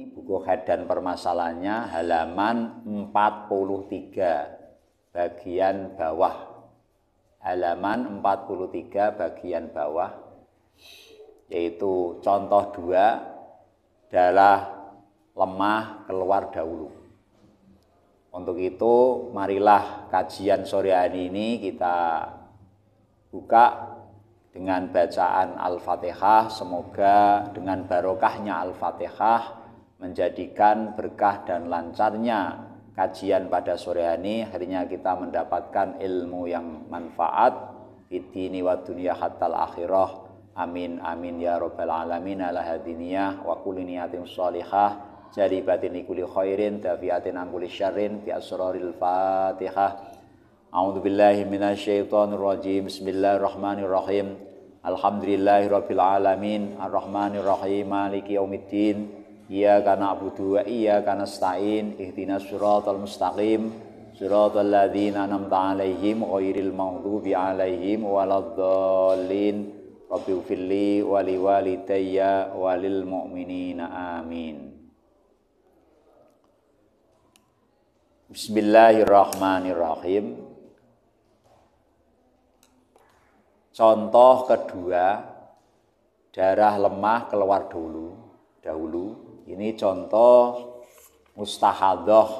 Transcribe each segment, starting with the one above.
Ini buku dan permasalahannya halaman 43 bagian bawah. Halaman 43 bagian bawah yaitu contoh dua adalah lemah keluar dahulu. Untuk itu marilah kajian sore hari ini kita buka dengan bacaan Al-Fatihah. Semoga dengan barokahnya Al-Fatihah menjadikan berkah dan lancarnya kajian pada sore hari ini akhirnya kita mendapatkan ilmu yang manfaat fitini wa dunia hatal akhirah amin amin ya rabbal alamin ala hadiniyah wa kulli niyatin jari batin ikuli khairin dafiatin angkuli syarrin fi asraril fatihah A'udzu billahi minasyaitonir rajim. Bismillahirrahmanirrahim. rabbil alamin, arrahmanirrahim, maliki yaumiddin. Iya karena Abu Dua, iya karena Stain, surat al mustaqim, Surat suratul ladhina taalaihim, oiril mangdu bi alaihim, waladzalin, Rabbi fili, wali taya walil mu'minina amin. Bismillahirrahmanirrahim. Contoh kedua, darah lemah keluar dulu, dahulu ini contoh mustahadoh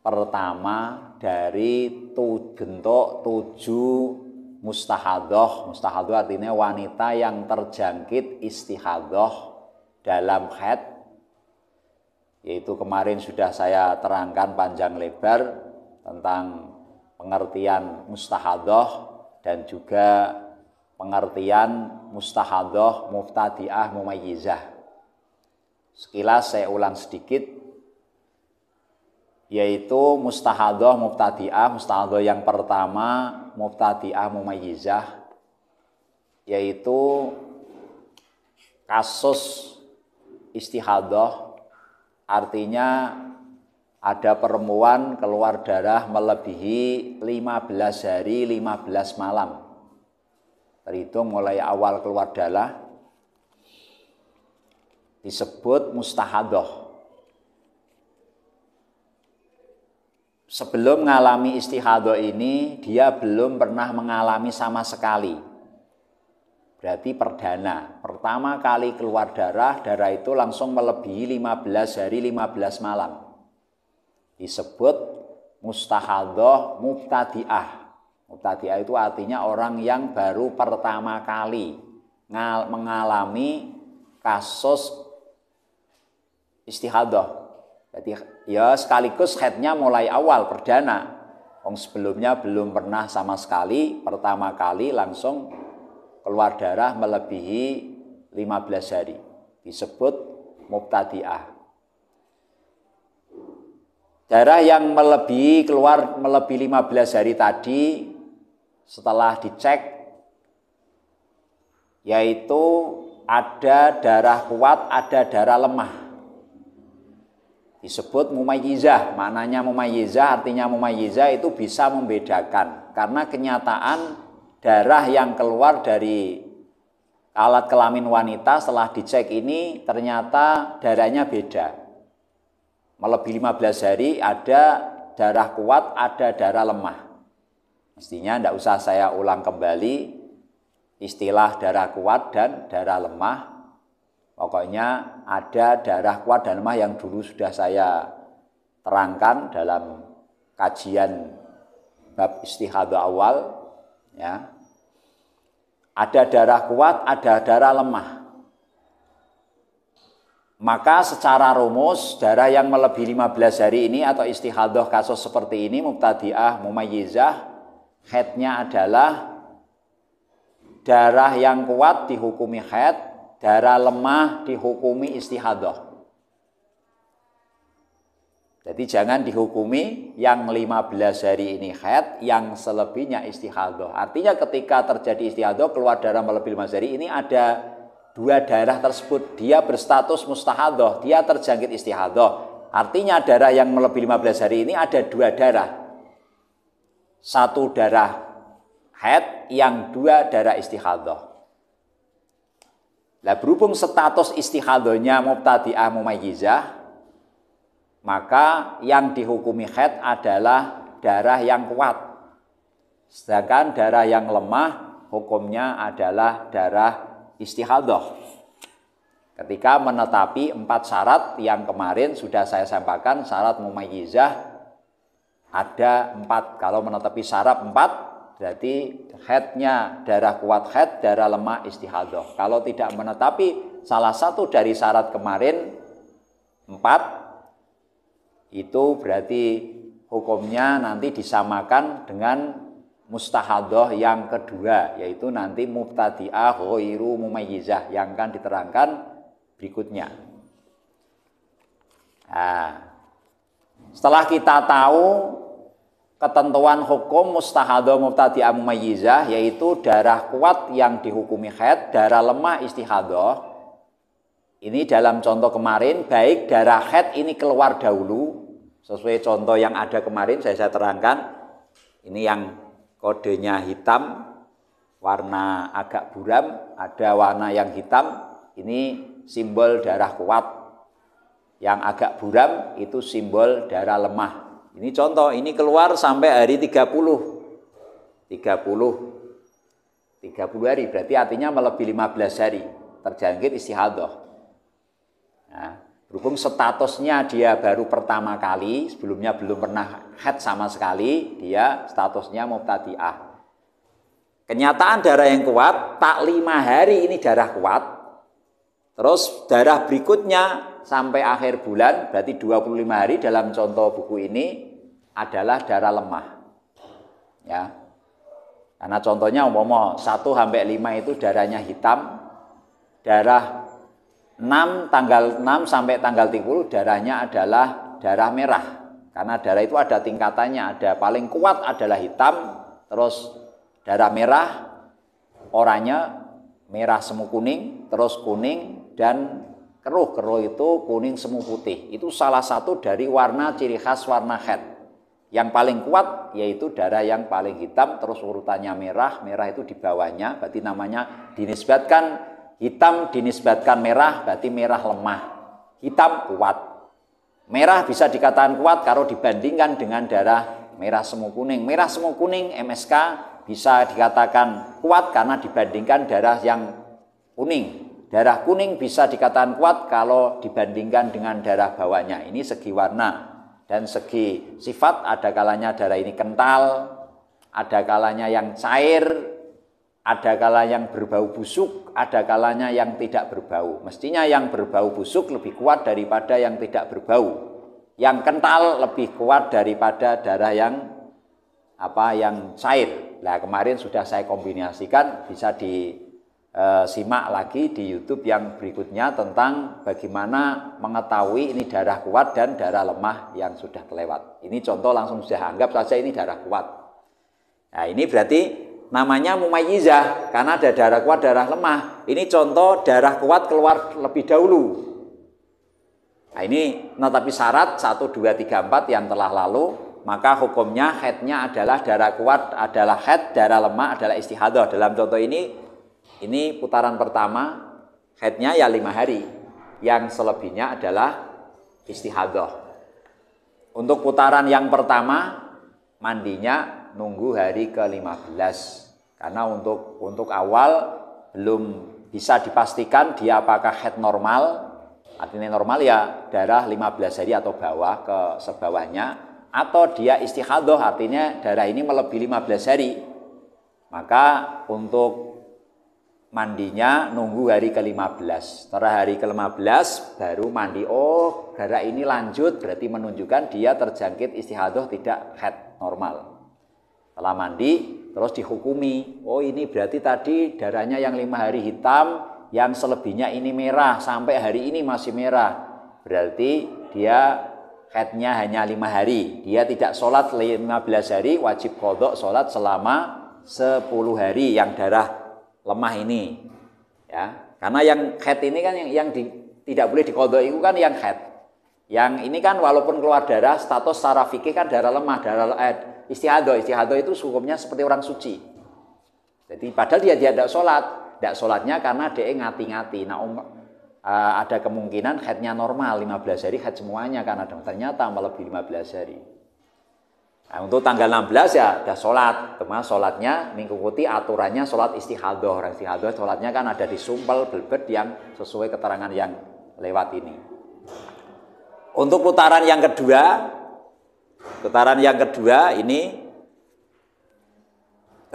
pertama dari tu, bentuk tujuh mustahadoh. Mustahadoh artinya wanita yang terjangkit istihadoh dalam head. Yaitu kemarin sudah saya terangkan panjang lebar tentang pengertian mustahadoh dan juga pengertian mustahadoh muftadiah mu'mayizah. Sekilas saya ulang sedikit yaitu mustahadoh mubtadi'ah, mustahadoh yang pertama mubtadi'ah mumayyizah yaitu kasus istihadoh artinya ada perempuan keluar darah melebihi 15 hari 15 malam terhitung mulai awal keluar darah disebut mustahadoh. Sebelum mengalami istihadoh ini, dia belum pernah mengalami sama sekali. Berarti perdana. Pertama kali keluar darah, darah itu langsung melebihi 15 hari 15 malam. Disebut mustahadoh mubtadi'ah. Mubtadi'ah itu artinya orang yang baru pertama kali mengalami kasus istihadah. Jadi ya sekaligus headnya mulai awal perdana. Wong sebelumnya belum pernah sama sekali, pertama kali langsung keluar darah melebihi 15 hari. Disebut mubtadi'ah. Darah yang melebihi keluar melebihi 15 hari tadi setelah dicek yaitu ada darah kuat, ada darah lemah disebut mumayyizah. maknanya mumayyizah artinya mumayyizah itu bisa membedakan karena kenyataan darah yang keluar dari alat kelamin wanita setelah dicek ini ternyata darahnya beda. Melebihi 15 hari ada darah kuat, ada darah lemah. Mestinya tidak usah saya ulang kembali istilah darah kuat dan darah lemah Pokoknya ada darah kuat dan lemah yang dulu sudah saya terangkan dalam kajian bab istihadah awal ya. Ada darah kuat, ada darah lemah. Maka secara rumus darah yang melebihi 15 hari ini atau istihadah kasus seperti ini mubtadi'ah mumayyizah headnya adalah darah yang kuat dihukumi head darah lemah dihukumi istihadah. Jadi jangan dihukumi yang 15 hari ini haid, yang selebihnya istihadah. Artinya ketika terjadi istihadah, keluar darah melebihi 15 hari, ini ada dua darah tersebut. Dia berstatus mustahadah, dia terjangkit istihadah. Artinya darah yang melebihi 15 hari ini ada dua darah. Satu darah haid, yang dua darah istihadah. Lah berhubung status istihadonya mubtadi'ah mumayyizah, maka yang dihukumi het adalah darah yang kuat. Sedangkan darah yang lemah hukumnya adalah darah istihadoh. Ketika menetapi empat syarat yang kemarin sudah saya sampaikan, syarat mumayyizah ada empat. Kalau menetapi syarat empat, Berarti headnya darah kuat head, darah lemah istihadoh. Kalau tidak menetapi salah satu dari syarat kemarin, empat, itu berarti hukumnya nanti disamakan dengan mustahadoh yang kedua, yaitu nanti mubtadi'ah hoiru mumayyizah yang akan diterangkan berikutnya. Nah, setelah kita tahu ketentuan hukum mustahadho mubtadi mumayyizah yaitu darah kuat yang dihukumi haid, darah lemah istihadoh. Ini dalam contoh kemarin baik darah haid ini keluar dahulu sesuai contoh yang ada kemarin saya saya terangkan. Ini yang kodenya hitam warna agak buram, ada warna yang hitam, ini simbol darah kuat. Yang agak buram itu simbol darah lemah. Ini contoh, ini keluar sampai hari 30. 30. 30 hari, berarti artinya melebihi 15 hari. Terjangkit istihadah. Nah, berhubung statusnya dia baru pertama kali, sebelumnya belum pernah head sama sekali, dia statusnya mubtadi'ah. Kenyataan darah yang kuat, tak lima hari ini darah kuat, terus darah berikutnya sampai akhir bulan, berarti 25 hari dalam contoh buku ini adalah darah lemah. Ya. Karena contohnya umpama 1 sampai 5 itu darahnya hitam, darah 6 tanggal 6 sampai tanggal 30 darahnya adalah darah merah. Karena darah itu ada tingkatannya, ada paling kuat adalah hitam, terus darah merah, oranya merah semu kuning, terus kuning dan Keruh, keruh itu kuning semu putih. Itu salah satu dari warna ciri khas warna head. Yang paling kuat yaitu darah yang paling hitam, terus urutannya merah, merah itu di bawahnya, berarti namanya dinisbatkan hitam, dinisbatkan merah, berarti merah lemah. Hitam kuat. Merah bisa dikatakan kuat kalau dibandingkan dengan darah merah semu kuning. Merah semu kuning MSK bisa dikatakan kuat karena dibandingkan darah yang kuning Darah kuning bisa dikatakan kuat kalau dibandingkan dengan darah bawahnya. Ini segi warna dan segi sifat ada kalanya darah ini kental, ada kalanya yang cair, ada kalanya yang berbau busuk, ada kalanya yang tidak berbau. Mestinya yang berbau busuk lebih kuat daripada yang tidak berbau. Yang kental lebih kuat daripada darah yang apa yang cair. Nah, kemarin sudah saya kombinasikan bisa di Eh, simak lagi di YouTube yang berikutnya tentang bagaimana mengetahui ini darah kuat dan darah lemah yang sudah terlewat. Ini contoh langsung sudah anggap saja ini darah kuat. Nah, ini berarti namanya mumayyizah karena ada darah kuat, darah lemah. Ini contoh darah kuat keluar lebih dahulu. Nah, ini nah tapi syarat 1 2 3 4 yang telah lalu maka hukumnya headnya adalah darah kuat adalah head, darah lemah adalah istihadah. Dalam contoh ini ini putaran pertama, headnya ya lima hari. Yang selebihnya adalah istihadah. Untuk putaran yang pertama, mandinya nunggu hari ke-15. Karena untuk untuk awal belum bisa dipastikan dia apakah head normal, artinya normal ya darah 15 hari atau bawah ke sebawahnya, atau dia istihadah artinya darah ini melebihi 15 hari. Maka untuk mandinya nunggu hari ke-15. Setelah hari ke-15 baru mandi. Oh, gara ini lanjut berarti menunjukkan dia terjangkit istihadoh tidak head normal. Setelah mandi terus dihukumi. Oh, ini berarti tadi darahnya yang lima hari hitam, yang selebihnya ini merah sampai hari ini masih merah. Berarti dia headnya hanya lima hari. Dia tidak sholat 15 hari, wajib kodok sholat selama 10 hari yang darah lemah ini ya karena yang head ini kan yang yang di, tidak boleh dikodok itu kan yang head yang ini kan walaupun keluar darah status secara fikih kan darah lemah darah eh, istihado istihado itu hukumnya seperti orang suci jadi padahal dia tidak sholat tidak sholatnya karena dia ngati-ngati nah um, eh, ada kemungkinan headnya normal 15 hari head semuanya karena ternyata melebihi 15 hari Nah, untuk tanggal 16 ya ada ya sholat, cuma sholatnya mengikuti aturannya sholat istihadoh. Orang nah, istihadoh sholatnya kan ada di sumpel, belbet yang sesuai keterangan yang lewat ini. Untuk putaran yang kedua, putaran yang kedua ini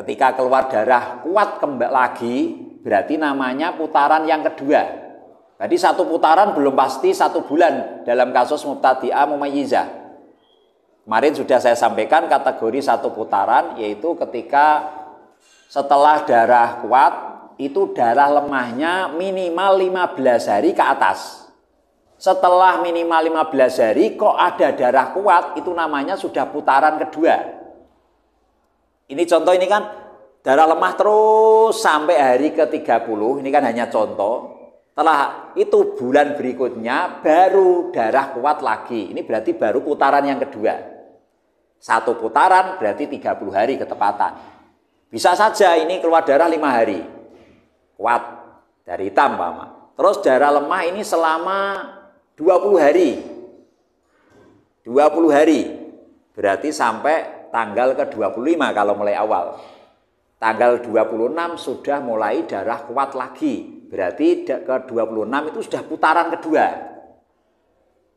ketika keluar darah kuat kembali lagi, berarti namanya putaran yang kedua. Jadi satu putaran belum pasti satu bulan dalam kasus mubtadi'ah mumayyizah. Kemarin sudah saya sampaikan kategori satu putaran yaitu ketika setelah darah kuat itu darah lemahnya minimal 15 hari ke atas. Setelah minimal 15 hari kok ada darah kuat itu namanya sudah putaran kedua. Ini contoh ini kan darah lemah terus sampai hari ke-30 ini kan hanya contoh. Setelah itu bulan berikutnya baru darah kuat lagi. Ini berarti baru putaran yang kedua. Satu putaran berarti 30 hari ketepatan. Bisa saja ini keluar darah lima hari. Kuat dari hitam, Mama. Terus darah lemah ini selama 20 hari. 20 hari. Berarti sampai tanggal ke-25 kalau mulai awal. Tanggal 26 sudah mulai darah kuat lagi. Berarti ke-26 itu sudah putaran kedua.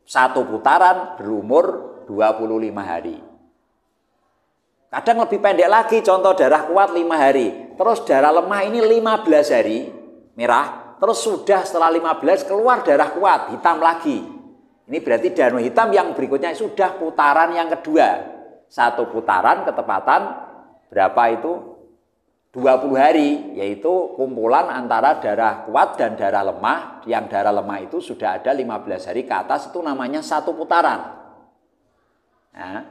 Satu putaran berumur 25 hari. Kadang lebih pendek lagi, contoh darah kuat 5 hari. Terus darah lemah ini 15 hari, merah. Terus sudah setelah 15 keluar darah kuat, hitam lagi. Ini berarti darah hitam yang berikutnya sudah putaran yang kedua. Satu putaran ketepatan berapa itu? 20 hari, yaitu kumpulan antara darah kuat dan darah lemah. Yang darah lemah itu sudah ada 15 hari ke atas, itu namanya satu putaran. Nah,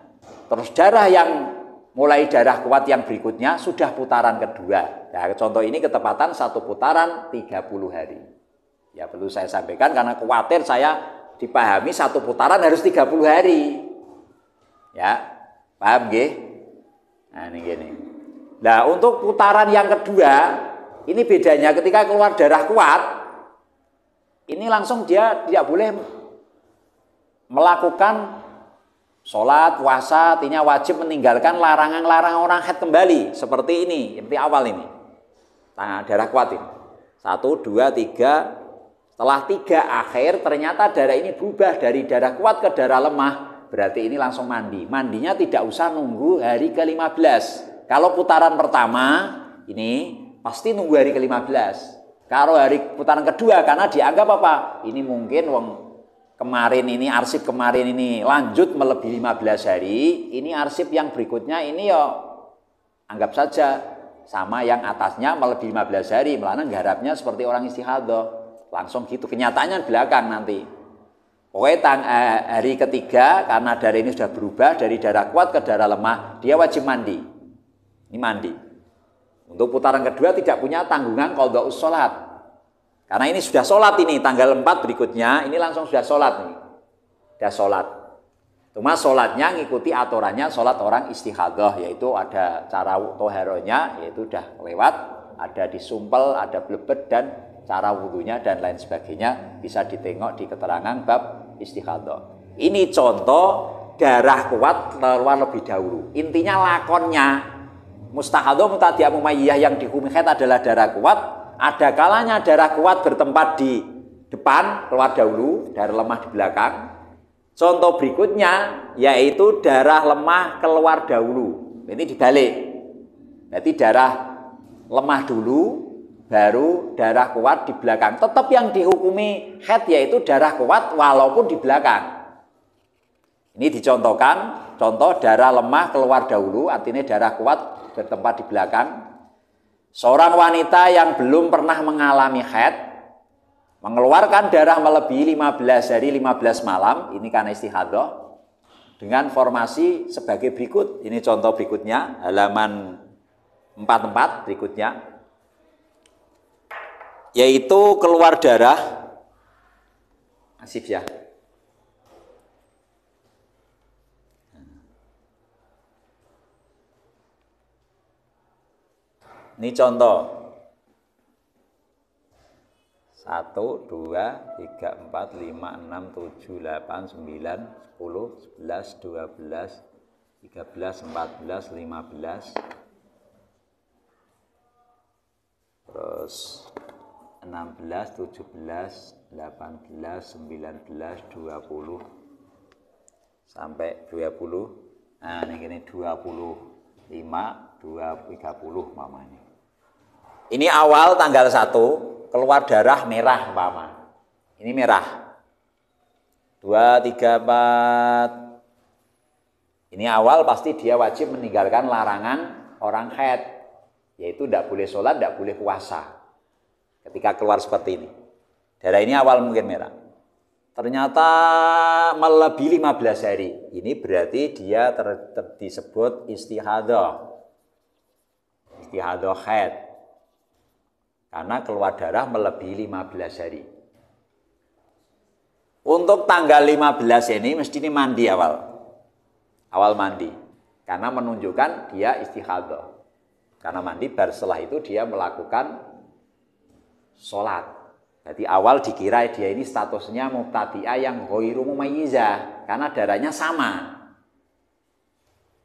terus darah yang mulai darah kuat yang berikutnya sudah putaran kedua. Ya, contoh ini ketepatan satu putaran 30 hari. Ya perlu saya sampaikan karena khawatir saya dipahami satu putaran harus 30 hari. Ya, paham gak? Nah, ini gini. Nah, untuk putaran yang kedua, ini bedanya ketika keluar darah kuat, ini langsung dia tidak boleh melakukan Sholat, puasa artinya wajib meninggalkan larangan-larangan orang head kembali. Seperti ini, seperti awal ini. Tangan nah, darah kuat ini. Satu, dua, tiga. Setelah tiga akhir, ternyata darah ini berubah dari darah kuat ke darah lemah. Berarti ini langsung mandi. Mandinya tidak usah nunggu hari ke-15. Kalau putaran pertama, ini pasti nunggu hari ke-15. Kalau hari putaran kedua, karena dianggap apa? Ini mungkin wong kemarin ini arsip kemarin ini lanjut melebihi 15 hari ini arsip yang berikutnya ini yo ya anggap saja sama yang atasnya melebihi 15 hari melana garapnya seperti orang istihado langsung gitu kenyataannya belakang nanti Oke tang, eh, hari ketiga karena darah ini sudah berubah dari darah kuat ke darah lemah dia wajib mandi ini mandi untuk putaran kedua tidak punya tanggungan kalau kodok sholat karena ini sudah sholat ini, tanggal 4 berikutnya, ini langsung sudah sholat nih. Sudah sholat. Cuma sholatnya ngikuti aturannya sholat orang istihadah, yaitu ada cara toheronya, yaitu udah lewat, ada disumpel, ada blebet, dan cara wudhunya dan lain sebagainya bisa ditengok di keterangan bab istihadah. Ini contoh darah kuat terlalu lebih dahulu. Intinya lakonnya mustahadoh mutadiyah mumayyah yang dikumihat adalah darah kuat ada kalanya darah kuat bertempat di depan, keluar dahulu, darah lemah di belakang. Contoh berikutnya yaitu darah lemah keluar dahulu. Ini dibalik. Berarti darah lemah dulu, baru darah kuat di belakang. Tetap yang dihukumi head yaitu darah kuat walaupun di belakang. Ini dicontohkan, contoh darah lemah keluar dahulu, artinya darah kuat bertempat di belakang, Seorang wanita yang belum pernah mengalami haid mengeluarkan darah melebihi 15 hari 15 malam, ini karena istihadah, dengan formasi sebagai berikut. Ini contoh berikutnya, halaman 44 berikutnya. Yaitu keluar darah, asif ya, Ini contoh. Satu, dua, tiga, empat, lima, enam, tujuh, delapan, sembilan, sepuluh, sebelas, dua belas, tiga belas, empat belas, lima belas. Terus 16, 17, 18, 19, 20 sampai 20. Nah, ini gini 25, 2, 30 mamanya. Ini awal tanggal 1 keluar darah merah umpama. Ini merah. 2 3 4 Ini awal pasti dia wajib meninggalkan larangan orang haid yaitu tidak boleh sholat, tidak boleh puasa ketika keluar seperti ini. Darah ini awal mungkin merah. Ternyata melebihi 15 hari. Ini berarti dia ter, ter, disebut istihadah. Istihadah haid. Karena keluar darah melebihi 15 hari. Untuk tanggal 15 ini mesti ini mandi awal. Awal mandi. Karena menunjukkan dia istihadah. Karena mandi baru setelah itu dia melakukan sholat. Jadi awal dikira dia ini statusnya mubtadi'ah yang hoiru mumayyizah. Karena darahnya sama.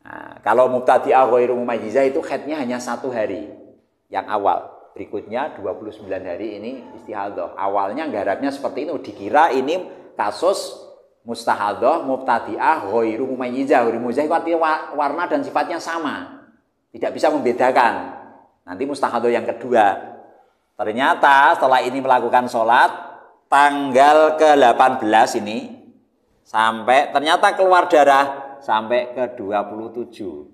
Nah, kalau mubtadi'ah hoiru mumayyizah itu headnya hanya satu hari. Yang awal berikutnya 29 hari ini istihadoh. Awalnya garapnya seperti itu, dikira ini kasus mustahadoh, mubtadi'ah, ghairu mumayyizah. Ghairu mumayyizah artinya warna dan sifatnya sama. Tidak bisa membedakan. Nanti mustahadoh yang kedua. Ternyata setelah ini melakukan sholat, tanggal ke-18 ini, sampai ternyata keluar darah sampai ke 27.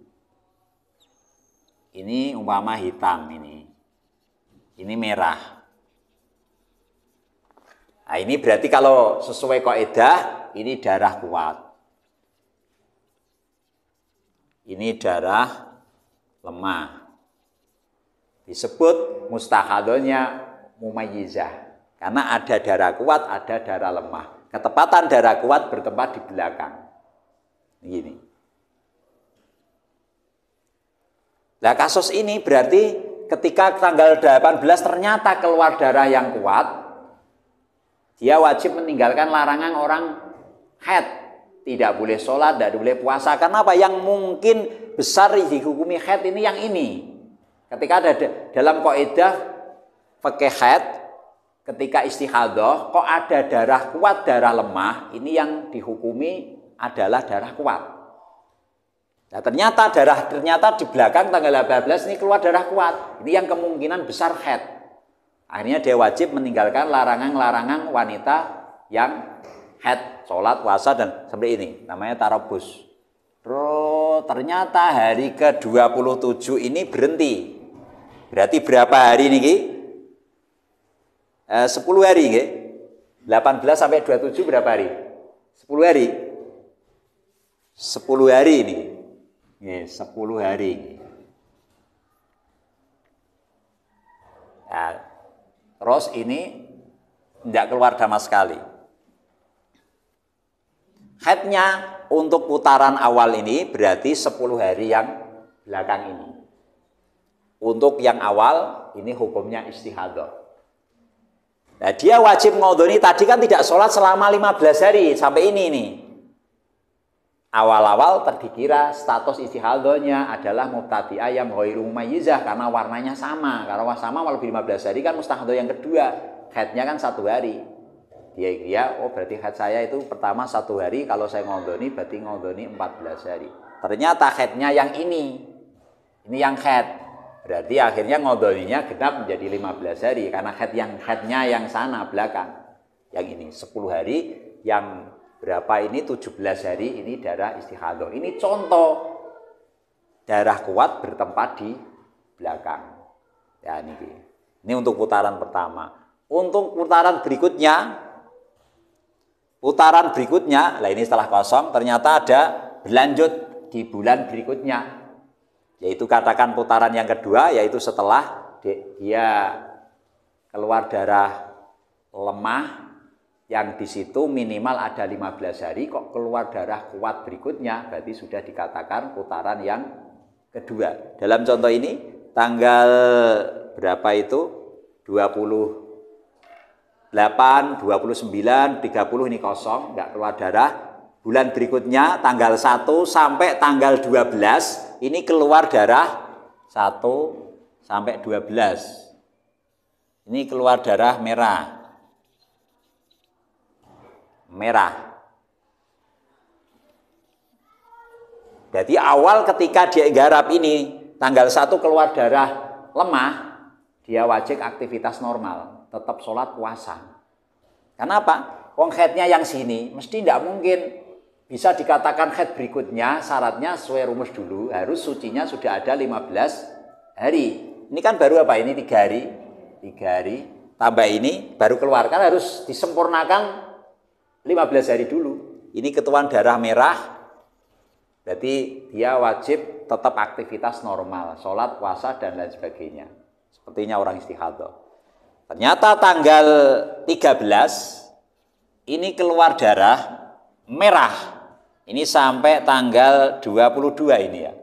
Ini umpama hitam ini ini merah. Nah, ini berarti kalau sesuai koedah, ini darah kuat. Ini darah lemah. Disebut mustahadonya mumayizah Karena ada darah kuat, ada darah lemah. Ketepatan darah kuat bertempat di belakang. Begini. Nah kasus ini berarti ketika tanggal 18 ternyata keluar darah yang kuat, dia wajib meninggalkan larangan orang head, Tidak boleh sholat, tidak boleh puasa. Karena apa? Yang mungkin besar dihukumi head ini yang ini. Ketika ada dalam koedah pakai haid, ketika istihadah, kok ada darah kuat, darah lemah, ini yang dihukumi adalah darah kuat. Nah, ternyata darah ternyata di belakang tanggal 18 ini keluar darah kuat. Ini yang kemungkinan besar head. Akhirnya dia wajib meninggalkan larangan-larangan wanita yang head, sholat, puasa dan seperti ini. Namanya tarobus. ternyata hari ke-27 ini berhenti. Berarti berapa hari ini? Eh, 10 hari, Ini. 18 sampai 27 berapa hari? 10 hari. 10 hari ini. Nggih, 10 hari. Nah, terus ini tidak keluar sama sekali. Headnya untuk putaran awal ini berarti 10 hari yang belakang ini. Untuk yang awal ini hukumnya istihadah. Nah, dia wajib ngodoni tadi kan tidak sholat selama 15 hari sampai ini nih. Awal-awal terdikira status istihadonya adalah mubtadi'ah ayam ghairu mayizah karena warnanya sama. Karena sama walaupun 15 hari kan mustahdo yang kedua. Headnya kan satu hari. Dia iya oh berarti head saya itu pertama satu hari kalau saya ngodoni berarti ngodoni 14 hari. Ternyata headnya yang ini. Ini yang head. Berarti akhirnya ngodoninya genap menjadi 15 hari karena head yang headnya yang sana belakang. Yang ini 10 hari yang berapa ini 17 hari ini darah istihadah. Ini contoh darah kuat bertempat di belakang. Ya ini. Ini untuk putaran pertama. Untuk putaran berikutnya putaran berikutnya, lah ini setelah kosong ternyata ada berlanjut di bulan berikutnya. Yaitu katakan putaran yang kedua yaitu setelah dia keluar darah lemah yang di situ minimal ada 15 hari kok keluar darah kuat berikutnya berarti sudah dikatakan putaran yang kedua. Dalam contoh ini tanggal berapa itu 28, 29, 30 ini kosong, nggak keluar darah. Bulan berikutnya tanggal 1 sampai tanggal 12 ini keluar darah 1 sampai 12. Ini keluar darah merah merah. Jadi awal ketika dia garap ini tanggal 1 keluar darah lemah, dia wajib aktivitas normal, tetap sholat puasa. Kenapa? Wong headnya yang sini, mesti tidak mungkin bisa dikatakan head berikutnya syaratnya sesuai rumus dulu harus sucinya sudah ada 15 hari. Ini kan baru apa ini tiga hari, tiga hari tambah ini baru keluarkan harus disempurnakan 15 hari dulu. Ini ketuan darah merah, berarti dia wajib tetap aktivitas normal, sholat, puasa, dan lain sebagainya. Sepertinya orang istihadah. Ternyata tanggal 13 ini keluar darah merah. Ini sampai tanggal 22 ini ya.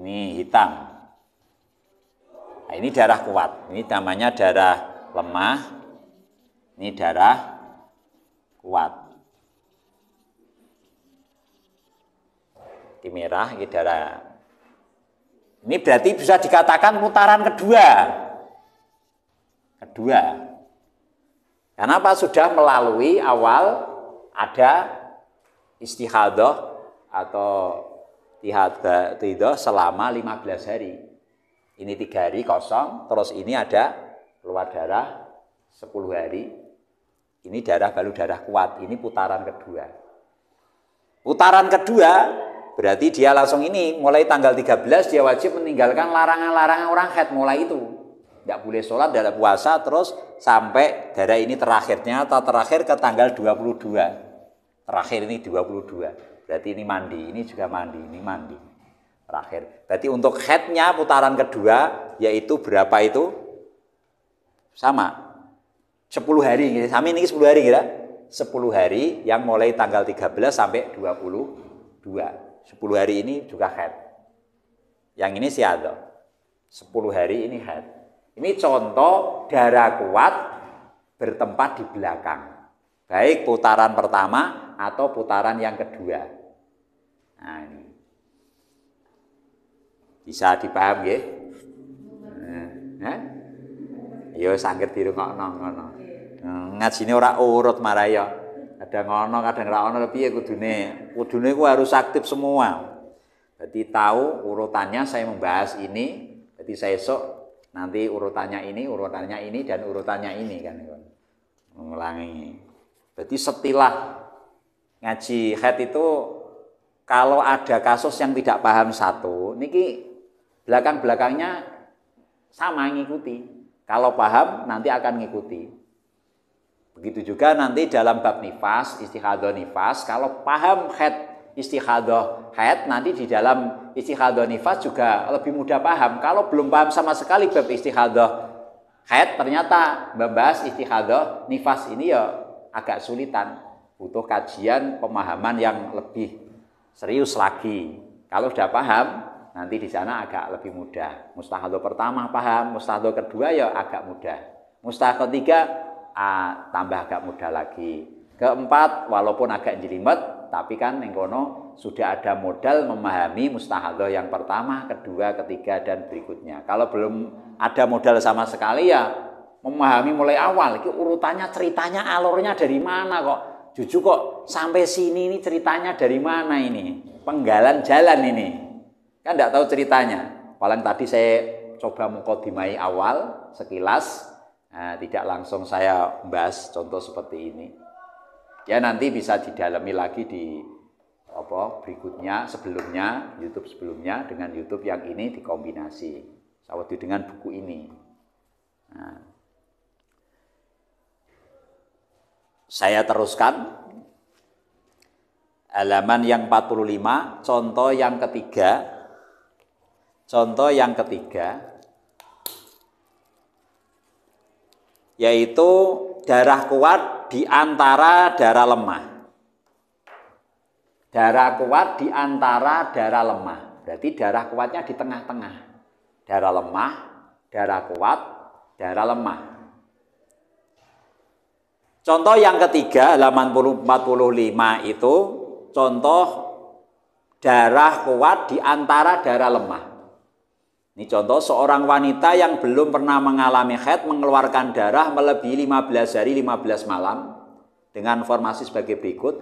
Ini hitam. Nah, ini darah kuat. Ini namanya darah lemah. Ini darah kuat. Di merah ini darah. Ini berarti bisa dikatakan putaran kedua. Kedua. Karena apa sudah melalui awal ada istihadah atau tihadah selama 15 hari. Ini tiga hari kosong, terus ini ada keluar darah sepuluh hari. Ini darah baru darah kuat, ini putaran kedua. Putaran kedua berarti dia langsung ini mulai tanggal 13 dia wajib meninggalkan larangan-larangan orang head mulai itu. Tidak boleh sholat, tidak puasa, terus sampai darah ini terakhirnya atau terakhir ke tanggal 22. Terakhir ini 22. Berarti ini mandi, ini juga mandi, ini mandi terakhir. berarti untuk headnya putaran kedua yaitu berapa itu? Sama. 10 hari ini. Sami ini 10 hari kira. 10 hari yang mulai tanggal 13 sampai 22. 10 hari ini juga head. Yang ini siado. 10 hari ini head. Ini contoh darah kuat bertempat di belakang. Baik putaran pertama atau putaran yang kedua. Nah, ini bisa dipaham eh, eh? ya Nah, ya sanggit dirungokno eh, ngaji ini ora urut marah ya. Kadang ngono, kadang ora ono ya kudune. Kudune ku harus aktif semua. Jadi tahu urutannya saya membahas ini, jadi saya esok nanti urutannya ini, urutannya ini dan urutannya ini kan. Ya. Mengulangi. Jadi setilah ngaji head itu kalau ada kasus yang tidak paham satu, niki belakang-belakangnya sama ngikuti. Kalau paham nanti akan ngikuti. Begitu juga nanti dalam bab nifas, istihadah nifas, kalau paham head istihadah head, nanti di dalam istihadah nifas juga lebih mudah paham. Kalau belum paham sama sekali bab istihadah head, ternyata membahas istihadah nifas ini ya agak sulitan. Butuh kajian pemahaman yang lebih serius lagi. Kalau sudah paham, Nanti di sana agak lebih mudah. Mustahil pertama paham, mustahil kedua ya agak mudah. Mustahil ketiga ah, tambah agak mudah lagi. Keempat, walaupun agak jelimet, tapi kan nengkono sudah ada modal memahami mustahil yang pertama, kedua, ketiga, dan berikutnya. Kalau belum ada modal sama sekali ya memahami mulai awal. Ini urutannya, ceritanya, alurnya dari mana kok? Jujur kok sampai sini ini ceritanya dari mana ini? Penggalan jalan ini. Kan tidak tahu ceritanya. Paling tadi saya coba mengkodimai awal sekilas, nah, tidak langsung saya bahas contoh seperti ini. Ya nanti bisa didalami lagi di apa berikutnya sebelumnya YouTube sebelumnya dengan YouTube yang ini dikombinasi sawati dengan buku ini. Nah, saya teruskan halaman yang 45 contoh yang ketiga Contoh yang ketiga yaitu darah kuat di antara darah lemah. Darah kuat di antara darah lemah. Berarti darah kuatnya di tengah-tengah. Darah lemah, darah kuat, darah lemah. Contoh yang ketiga halaman 45 itu contoh darah kuat di antara darah lemah. Ini contoh seorang wanita yang belum pernah mengalami haid mengeluarkan darah melebihi 15 hari 15 malam dengan formasi sebagai berikut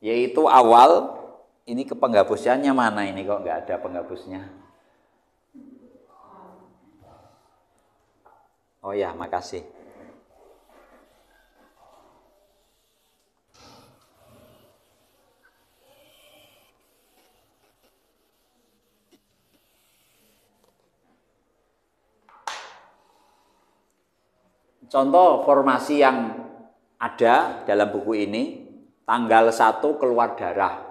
yaitu awal ini ke penghapusannya mana ini kok nggak ada penghapusnya oh ya makasih Contoh formasi yang ada dalam buku ini, tanggal 1 keluar darah.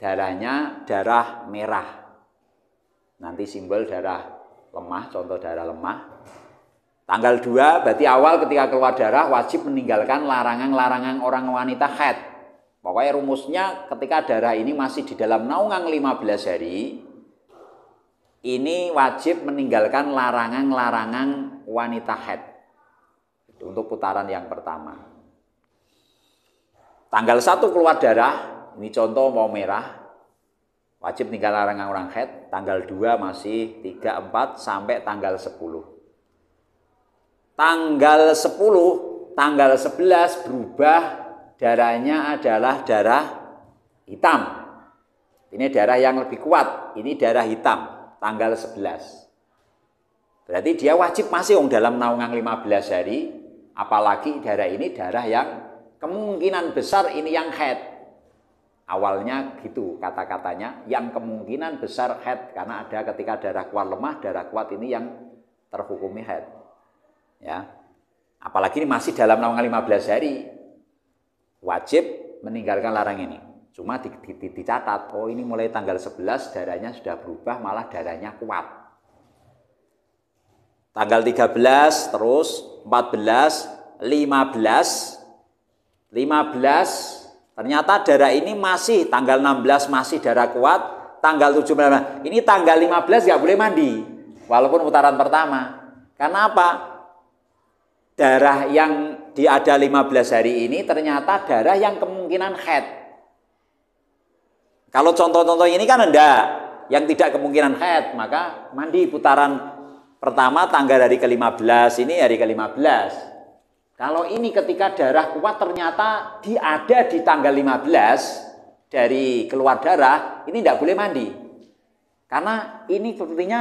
Darahnya darah merah. Nanti simbol darah lemah, contoh darah lemah. Tanggal 2 berarti awal ketika keluar darah wajib meninggalkan larangan-larangan orang wanita haid. Pokoknya rumusnya ketika darah ini masih di dalam naungan 15 hari, ini wajib meninggalkan larangan-larangan wanita haid. Untuk putaran yang pertama. Tanggal 1 keluar darah, ini contoh mau merah, wajib tinggal larangan orang head, tanggal 2 masih 3, 4, sampai tanggal 10. Tanggal 10, tanggal 11 berubah darahnya adalah darah hitam. Ini darah yang lebih kuat, ini darah hitam, tanggal 11. Berarti dia wajib masih dalam naungan 15 hari, Apalagi darah ini darah yang kemungkinan besar ini yang head. Awalnya gitu kata-katanya, yang kemungkinan besar head karena ada ketika darah kuat lemah, darah kuat ini yang terhukumi head. Ya. Apalagi ini masih dalam naungan 15 hari. Wajib meninggalkan larang ini. Cuma dicatat, oh ini mulai tanggal 11 darahnya sudah berubah, malah darahnya kuat Tanggal 13 terus 14, 15, 15 ternyata darah ini masih tanggal 16 masih darah kuat, tanggal 17 nah, ini tanggal 15 nggak boleh mandi walaupun putaran pertama. Karena apa? Darah yang di ada 15 hari ini ternyata darah yang kemungkinan head. Kalau contoh-contoh ini kan enggak, yang tidak kemungkinan head, maka mandi putaran Pertama tanggal hari ke-15 ini hari ke-15. Kalau ini ketika darah kuat ternyata diada di tanggal 15 dari keluar darah, ini tidak boleh mandi. Karena ini sepertinya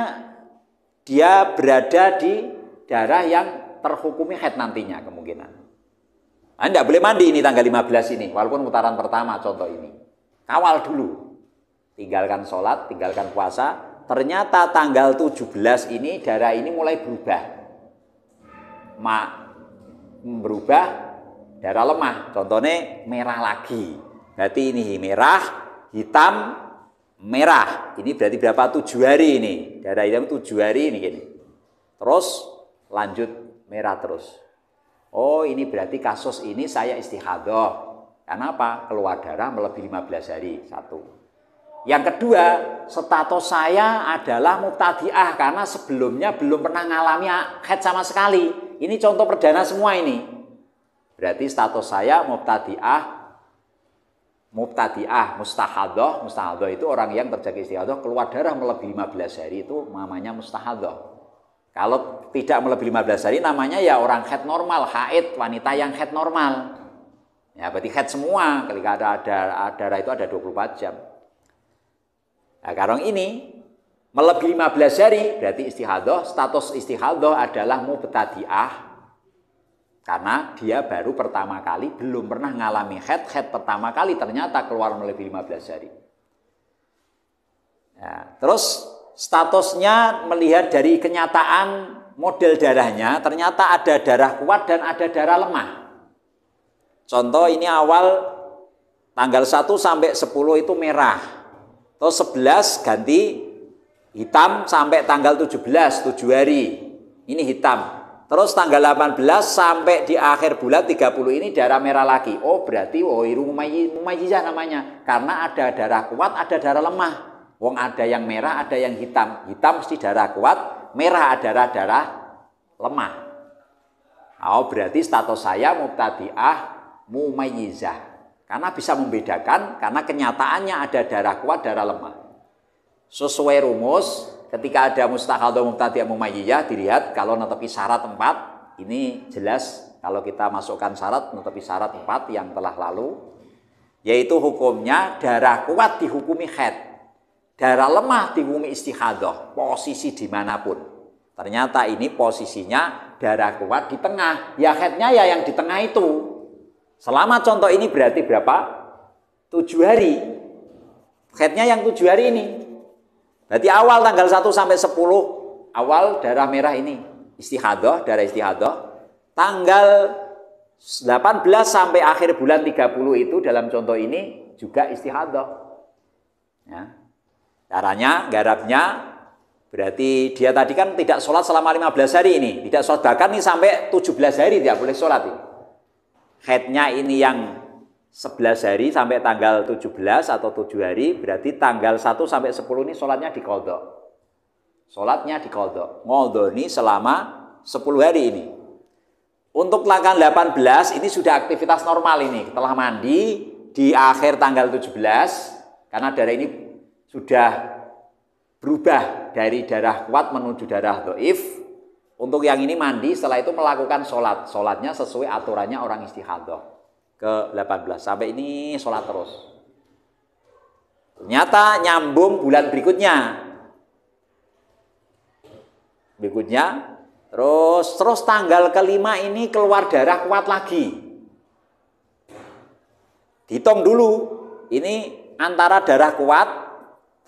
dia berada di darah yang terhukumi head nantinya kemungkinan. Anda nah, boleh mandi ini tanggal 15 ini, walaupun putaran pertama contoh ini. Kawal dulu. Tinggalkan sholat, tinggalkan puasa, Ternyata tanggal 17 ini darah ini mulai berubah. Ma berubah darah lemah. Contohnya merah lagi. Berarti ini merah, hitam, merah. Ini berarti berapa? tujuh hari ini. Darah hitam 7 hari ini gini. Terus lanjut merah terus. Oh, ini berarti kasus ini saya istihadoh. Kenapa Keluar darah melebihi 15 hari. Satu. Yang kedua, status saya adalah mubtadi'ah karena sebelumnya belum pernah mengalami head sama sekali. Ini contoh perdana semua ini. Berarti status saya mubtadi'ah mubtadi'ah, mustahadoh, mustahadoh itu orang yang terjadi istihadoh, keluar darah melebihi 15 hari itu namanya mustahadoh. Kalau tidak melebihi 15 hari namanya ya orang head normal, haid, wanita yang head normal. Ya berarti head semua, ketika ada, ada darah itu ada 24 jam. Nah, karong ini melebihi 15 hari berarti istihadoh, status istihadoh adalah mubtadi'ah karena dia baru pertama kali belum pernah ngalami head head pertama kali ternyata keluar melebihi 15 hari. Ya, terus statusnya melihat dari kenyataan model darahnya ternyata ada darah kuat dan ada darah lemah. Contoh ini awal tanggal 1 sampai 10 itu merah. Terus 11 ganti hitam sampai tanggal 17, 7 hari. Ini hitam. Terus tanggal 18 sampai di akhir bulan 30 ini darah merah lagi. Oh berarti wairu oh, mumayyizah ya namanya. Karena ada darah kuat, ada darah lemah. Wong ada yang merah, ada yang hitam. Hitam mesti darah kuat, merah ada darah darah lemah. Oh berarti status saya mubtadi'ah mumayyizah. Ya. Karena bisa membedakan, karena kenyataannya ada darah kuat, darah lemah. Sesuai rumus, ketika ada mustahil atau mubtadi mumayyiyah dilihat kalau notepi syarat tempat ini jelas kalau kita masukkan syarat notepi syarat tempat yang telah lalu yaitu hukumnya darah kuat dihukumi head darah lemah dihukumi istihadoh. posisi dimanapun ternyata ini posisinya darah kuat di tengah ya headnya ya yang di tengah itu Selama contoh ini berarti berapa? Tujuh hari. Headnya yang tujuh hari ini. Berarti awal tanggal 1 sampai 10 awal darah merah ini. Istihadah, darah istihadah. Tanggal 18 sampai akhir bulan 30 itu dalam contoh ini juga istihadah. Ya. Darahnya, garapnya, berarti dia tadi kan tidak sholat selama 15 hari ini. Tidak sholat, bahkan nih sampai 17 hari tidak boleh sholat. Ini. Headnya ini yang 11 hari sampai tanggal 17 atau 7 hari, berarti tanggal 1 sampai 10 ini sholatnya di kodok. Sholatnya di kodok. Ngodoni selama 10 hari ini. Untuk tanggal 18 ini sudah aktivitas normal ini. Setelah mandi di akhir tanggal 17, karena darah ini sudah berubah dari darah kuat menuju darah doif, untuk yang ini mandi, setelah itu melakukan sholat. Sholatnya sesuai aturannya orang istihadah. Ke-18. Sampai ini sholat terus. Ternyata nyambung bulan berikutnya. Berikutnya. Terus, terus tanggal kelima ini keluar darah kuat lagi. Dihitung dulu. Ini antara darah kuat,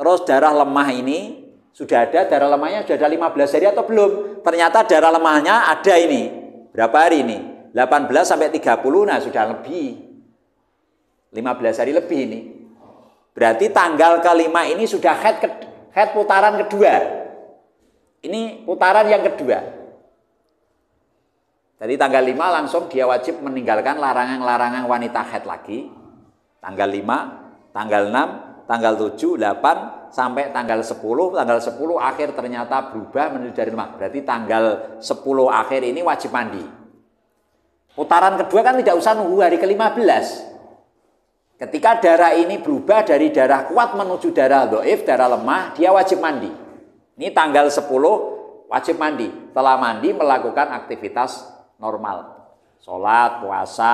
terus darah lemah ini, sudah ada darah lemahnya, sudah ada 15 hari atau belum? Ternyata darah lemahnya ada ini. Berapa hari ini? 18 sampai 30, nah sudah lebih. 15 hari lebih ini. Berarti tanggal kelima ini sudah head, ke, head putaran kedua. Ini putaran yang kedua. Jadi tanggal 5 langsung dia wajib meninggalkan larangan-larangan wanita head lagi. Tanggal 5, tanggal 6, tanggal 7, 8 sampai tanggal 10, tanggal 10 akhir ternyata berubah menuju dari rumah. Berarti tanggal 10 akhir ini wajib mandi. Putaran kedua kan tidak usah nunggu hari ke-15. Ketika darah ini berubah dari darah kuat menuju darah doif, darah lemah, dia wajib mandi. Ini tanggal 10 wajib mandi. Telah mandi melakukan aktivitas normal. Sholat, puasa,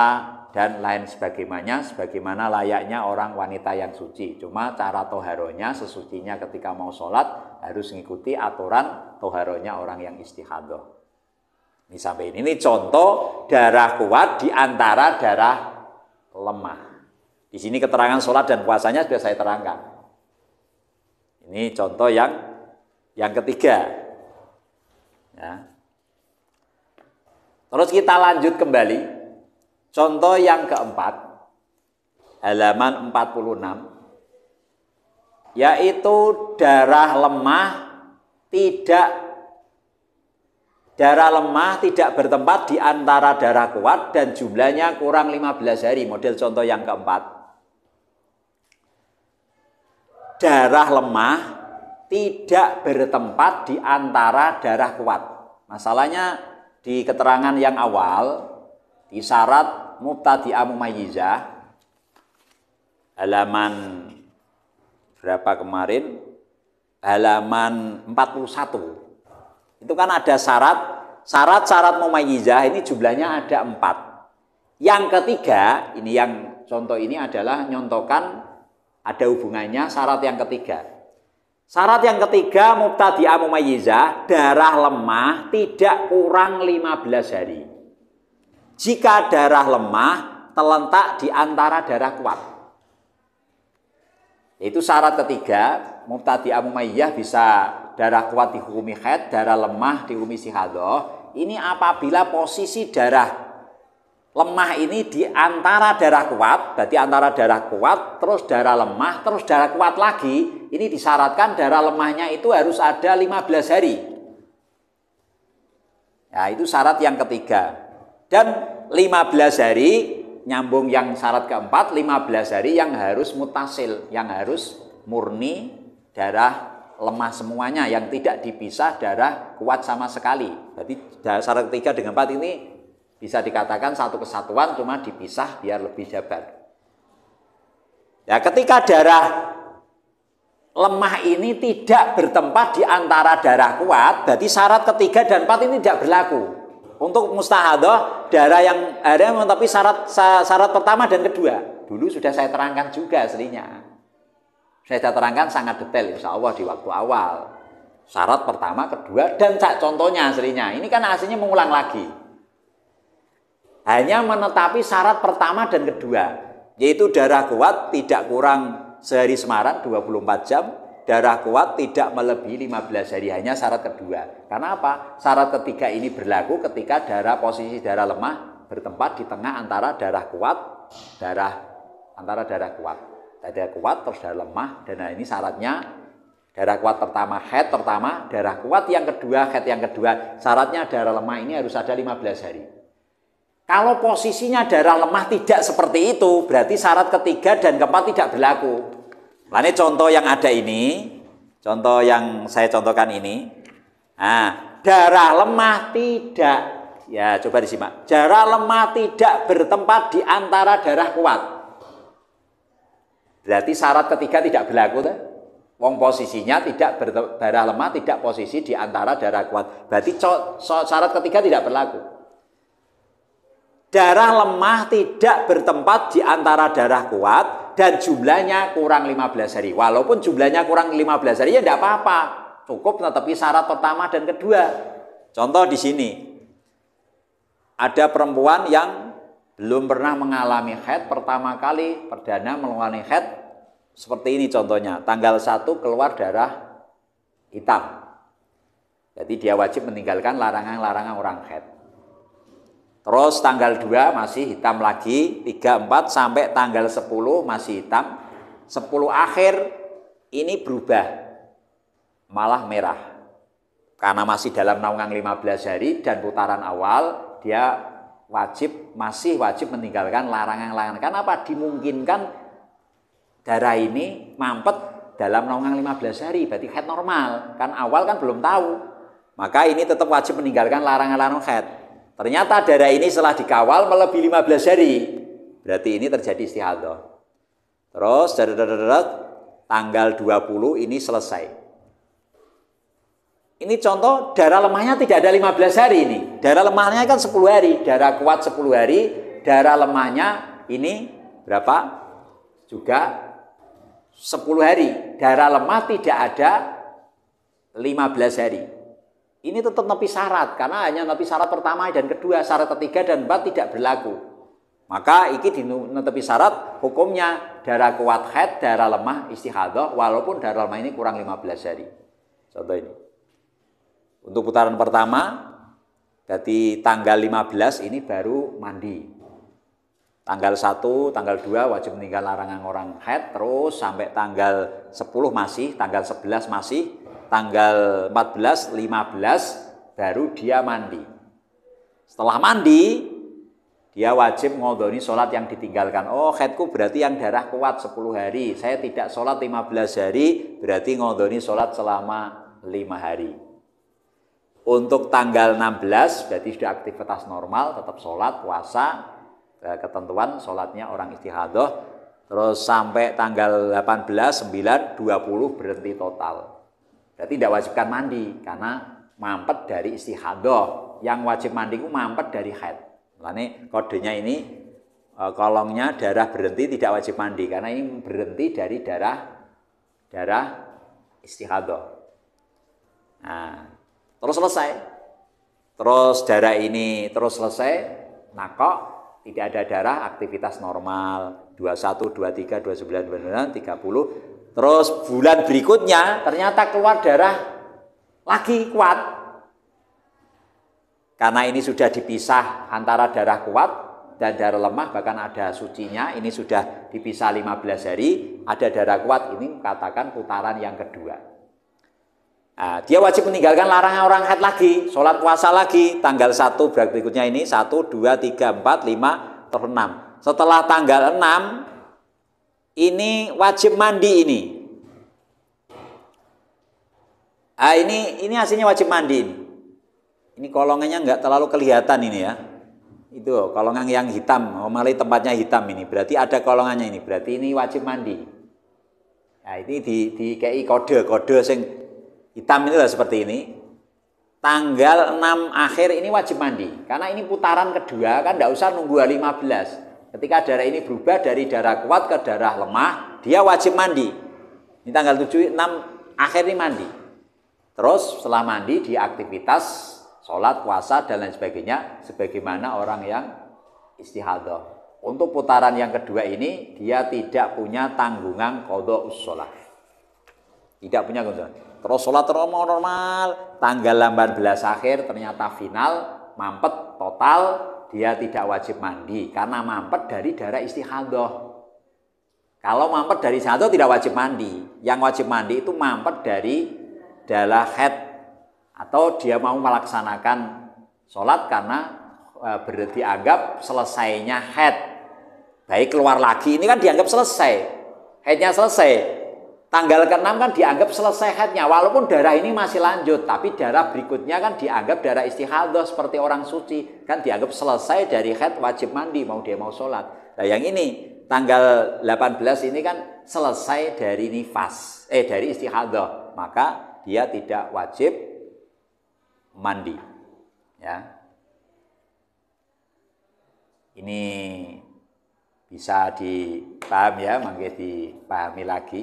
dan lain sebagainya sebagaimana layaknya orang wanita yang suci cuma cara toharonya sesucinya ketika mau sholat harus mengikuti aturan toharonya orang yang istihadoh ini sampai ini, ini contoh darah kuat di antara darah lemah di sini keterangan sholat dan puasanya sudah saya terangkan ini contoh yang yang ketiga ya. terus kita lanjut kembali Contoh yang keempat, halaman 46, yaitu darah lemah tidak darah lemah tidak bertempat di antara darah kuat dan jumlahnya kurang 15 hari, model contoh yang keempat. Darah lemah tidak bertempat di antara darah kuat. Masalahnya di keterangan yang awal, di syarat amu Mumayyizah halaman berapa kemarin? Halaman 41. Itu kan ada syarat, syarat-syarat Mumayyizah ini jumlahnya ada empat. Yang ketiga, ini yang contoh ini adalah nyontokan ada hubungannya syarat yang ketiga. Syarat yang ketiga mubtadi'ah mumayyizah darah lemah tidak kurang 15 hari. Jika darah lemah terletak di antara darah kuat. Itu syarat ketiga, mubtadi'ah amumayyah bisa darah kuat dihukumi haid, darah lemah dihukumi sihadoh. Ini apabila posisi darah lemah ini di antara darah kuat, berarti antara darah kuat, terus darah lemah, terus darah kuat lagi, ini disyaratkan darah lemahnya itu harus ada 15 hari. Nah, itu syarat yang ketiga. Dan 15 hari nyambung yang syarat keempat, 15 hari yang harus mutasil, yang harus murni darah lemah semuanya yang tidak dipisah darah kuat sama sekali. Jadi syarat ketiga dengan empat ini bisa dikatakan satu kesatuan cuma dipisah biar lebih jabar. Ya, ketika darah lemah ini tidak bertempat di antara darah kuat, berarti syarat ketiga dan empat ini tidak berlaku. Untuk mustahadoh darah yang ada tapi syarat syarat pertama dan kedua. Dulu sudah saya terangkan juga aslinya. Saya sudah terangkan sangat detail insya Allah di waktu awal. Syarat pertama, kedua, dan contohnya aslinya. Ini kan aslinya mengulang lagi. Hanya menetapi syarat pertama dan kedua, yaitu darah kuat tidak kurang sehari semarang 24 jam darah kuat tidak melebihi 15 hari hanya syarat kedua. Karena apa? Syarat ketiga ini berlaku ketika darah posisi darah lemah bertempat di tengah antara darah kuat, darah antara darah kuat. Darah kuat terus darah lemah dan ini syaratnya darah kuat pertama head pertama, darah kuat yang kedua, head yang kedua. Syaratnya darah lemah ini harus ada 15 hari. Kalau posisinya darah lemah tidak seperti itu, berarti syarat ketiga dan keempat tidak berlaku. Lainnya contoh yang ada ini, contoh yang saya contohkan ini. Nah, darah lemah tidak, ya coba disimak. Darah lemah tidak bertempat di antara darah kuat. Berarti syarat ketiga tidak berlaku. Tuh. Wong posisinya tidak darah lemah tidak posisi di antara darah kuat. Berarti syarat ketiga tidak berlaku. Darah lemah tidak bertempat di antara darah kuat dan jumlahnya kurang 15 hari. Walaupun jumlahnya kurang 15 hari ya tidak apa-apa. Cukup tetapi syarat pertama dan kedua. Contoh di sini. Ada perempuan yang belum pernah mengalami head pertama kali perdana mengalami head seperti ini contohnya. Tanggal 1 keluar darah hitam. Jadi dia wajib meninggalkan larangan-larangan orang head. Terus tanggal 2 masih hitam lagi, 3, 4 sampai tanggal 10 masih hitam. 10 akhir ini berubah, malah merah. Karena masih dalam naungan 15 hari dan putaran awal, dia wajib masih wajib meninggalkan larangan-larangan. Karena apa? Dimungkinkan darah ini mampet dalam naungan 15 hari, berarti head normal. Kan awal kan belum tahu. Maka ini tetap wajib meninggalkan larangan-larangan head. Ternyata darah ini setelah dikawal melebihi 15 hari. Berarti ini terjadi istihadah. Terus tanggal 20 ini selesai. Ini contoh darah lemahnya tidak ada 15 hari ini. Darah lemahnya kan 10 hari, darah kuat 10 hari, darah lemahnya ini berapa? Juga 10 hari. Darah lemah tidak ada 15 hari. Ini tetap napi syarat karena hanya napi syarat pertama dan kedua, syarat ketiga dan empat tidak berlaku. Maka iki di dinetepi syarat hukumnya darah kuat head, darah lemah istihadah walaupun darah lemah ini kurang 15 hari. Contoh ini. Untuk putaran pertama, jadi tanggal 15 ini baru mandi. Tanggal 1, tanggal 2 wajib meninggal larangan orang head, terus sampai tanggal 10 masih, tanggal 11 masih, tanggal 14, 15 baru dia mandi. Setelah mandi, dia wajib ngodoni sholat yang ditinggalkan. Oh, headku berarti yang darah kuat 10 hari. Saya tidak sholat 15 hari, berarti ngodoni sholat selama 5 hari. Untuk tanggal 16, berarti sudah aktivitas normal, tetap sholat, puasa, eh, ketentuan sholatnya orang istihadoh. Terus sampai tanggal 18, 9, 20 berhenti total Berarti tidak wajibkan mandi karena mampet dari istihadoh Yang wajib mandi itu mampet dari haid. Makanya kodenya ini e, kolongnya darah berhenti tidak wajib mandi karena ini berhenti dari darah darah istihadah. Nah, terus selesai. Terus darah ini terus selesai, nakok, tidak ada darah, aktivitas normal 21, 23, 29, 29, 30, Terus bulan berikutnya ternyata keluar darah lagi kuat. Karena ini sudah dipisah antara darah kuat dan darah lemah, bahkan ada sucinya, ini sudah dipisah 15 hari, ada darah kuat, ini katakan putaran yang kedua. Nah, dia wajib meninggalkan larangan orang haid lagi, sholat puasa lagi, tanggal 1 berikutnya ini, 1, 2, 3, 4, 5, 6. Setelah tanggal 6, ini wajib mandi ini. Ah ini ini aslinya wajib mandi ini. Ini kolongannya nggak terlalu kelihatan ini ya. Itu kolongan yang hitam, oh, malah tempatnya hitam ini. Berarti ada kolongannya ini. Berarti ini wajib mandi. Nah, ini di di KI kode kode sing hitam itu lah seperti ini. Tanggal 6 akhir ini wajib mandi karena ini putaran kedua kan tidak usah nunggu 15. Ketika darah ini berubah dari darah kuat ke darah lemah, dia wajib mandi. Ini tanggal 7, 6 akhirnya mandi. Terus setelah mandi di aktivitas sholat, puasa dan lain sebagainya sebagaimana orang yang istihadah. Untuk putaran yang kedua ini dia tidak punya tanggungan kodok sholat. Tidak punya kodok. Terus sholat normal normal, tanggal 18 akhir ternyata final, mampet total dia tidak wajib mandi karena mampet dari darah istihadah. Kalau mampet dari satu tidak wajib mandi. Yang wajib mandi itu mampet dari darah head atau dia mau melaksanakan sholat karena e, berarti anggap selesainya head. Baik keluar lagi ini kan dianggap selesai. Headnya selesai. Tanggal ke-6 kan dianggap selesai headnya, walaupun darah ini masih lanjut, tapi darah berikutnya kan dianggap darah istihadah seperti orang suci, kan dianggap selesai dari head wajib mandi mau dia mau sholat. Nah yang ini tanggal 18 ini kan selesai dari nifas, eh dari istihadah, maka dia tidak wajib mandi. Ya. Ini bisa dipaham ya, mungkin dipahami lagi.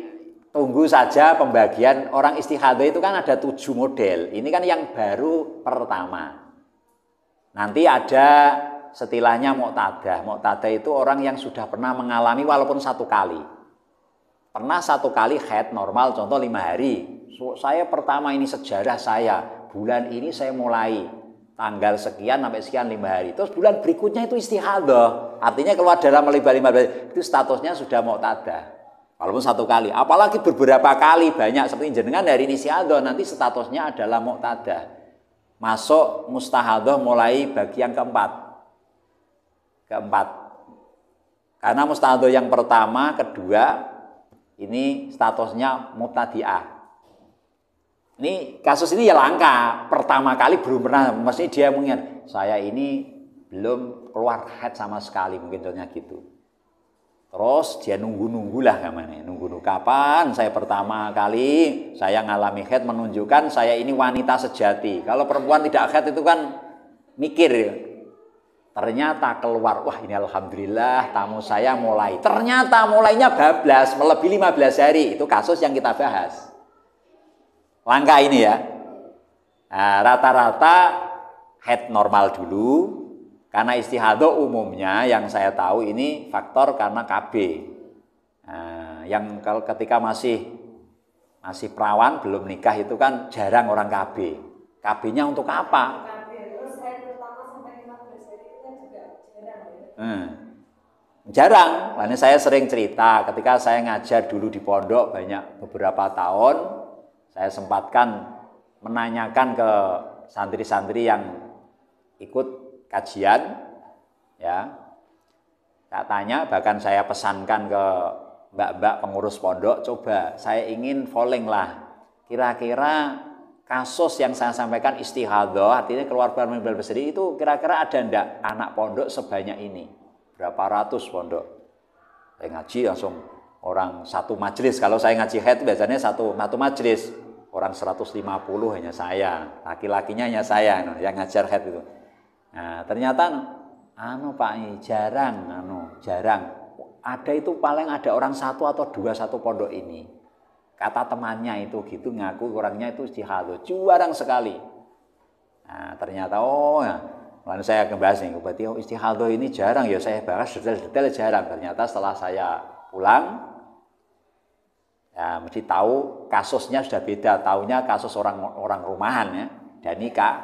tunggu saja pembagian orang istihadah itu kan ada tujuh model. Ini kan yang baru pertama. Nanti ada setilahnya Mau Muktadah itu orang yang sudah pernah mengalami walaupun satu kali. Pernah satu kali head normal, contoh lima hari. So, saya pertama ini sejarah saya. Bulan ini saya mulai tanggal sekian sampai sekian lima hari. Terus bulan berikutnya itu istihadah. Artinya keluar darah melebar lima hari. Itu statusnya sudah mau tadah. Walaupun satu kali, apalagi beberapa kali banyak seperti jenengan dari inisiado nanti statusnya adalah muktada. Masuk mustahadoh mulai bagi yang keempat. Keempat. Karena mustahadoh yang pertama, kedua ini statusnya mutadiah. Ini kasus ini ya langka, pertama kali belum pernah mesti dia mengingat saya ini belum keluar head sama sekali mungkin contohnya gitu. Terus dia nunggu-nunggulah namanya. Nunggu-nunggu kapan saya pertama kali saya ngalami head menunjukkan saya ini wanita sejati. Kalau perempuan tidak head itu kan mikir ya. Ternyata keluar, wah ini Alhamdulillah tamu saya mulai. Ternyata mulainya bablas, melebihi 15 hari. Itu kasus yang kita bahas. Langkah ini ya. Nah, rata-rata nah, rata -rata head normal dulu, karena istihado umumnya yang saya tahu ini faktor karena KB. Nah, yang kalau ketika masih masih perawan belum nikah itu kan jarang orang KB. KB-nya untuk apa? Hmm. Jarang. Lainnya saya sering cerita ketika saya ngajar dulu di pondok banyak beberapa tahun saya sempatkan menanyakan ke santri-santri yang ikut kajian ya katanya tanya bahkan saya pesankan ke mbak-mbak pengurus pondok coba saya ingin following lah kira-kira kasus yang saya sampaikan istihadah artinya keluar mimbar berseri itu kira-kira ada ndak anak pondok sebanyak ini berapa ratus pondok saya ngaji langsung orang satu majelis kalau saya ngaji head biasanya satu satu majelis orang 150 hanya saya laki-lakinya hanya saya yang ngajar head itu Nah, ternyata anu Pak jarang anu jarang ada itu paling ada orang satu atau dua satu pondok ini kata temannya itu gitu ngaku orangnya itu istihadu juarang sekali nah, ternyata oh ya lalu saya kembali nih berarti oh, istihadu ini jarang ya saya bahas detail-detail jarang ternyata setelah saya pulang ya mesti tahu kasusnya sudah beda tahunya kasus orang orang rumahan ya dan nikah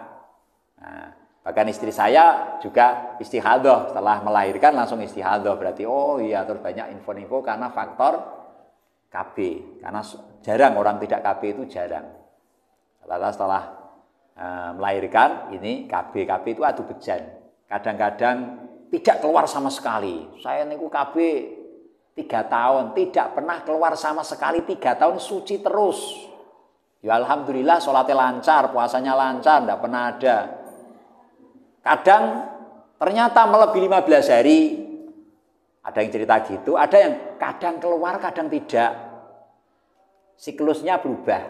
nah, Bahkan istri saya juga istihadoh setelah melahirkan langsung istihadoh berarti oh iya terus banyak info-info karena faktor KB karena jarang orang tidak KB itu jarang. Setelah setelah e, melahirkan ini KB KB itu adu bejan. Kadang-kadang tidak keluar sama sekali. Saya niku KB tiga tahun tidak pernah keluar sama sekali tiga tahun suci terus. Ya alhamdulillah sholatnya lancar, puasanya lancar, tidak pernah ada Kadang ternyata melebihi 15 hari, ada yang cerita gitu, ada yang kadang keluar, kadang tidak. Siklusnya berubah.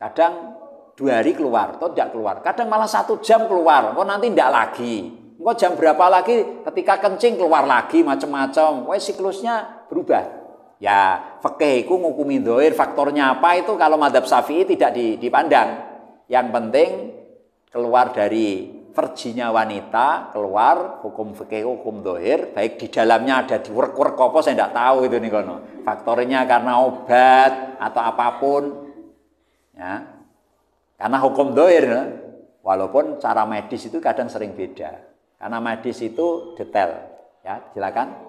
Kadang dua hari keluar, atau tidak keluar. Kadang malah satu jam keluar, kok nanti tidak lagi. Kok jam berapa lagi ketika kencing keluar lagi, macam-macam. Wah siklusnya berubah. Ya, fakihku ngukumi doir, faktornya apa itu kalau madhab syafi'i tidak dipandang. Yang penting keluar dari Perjinya wanita keluar hukum fikih hukum dohir baik di dalamnya ada di work work apa saya tidak tahu itu nih kono faktornya karena obat atau apapun ya karena hukum dohir walaupun cara medis itu kadang sering beda karena medis itu detail ya silakan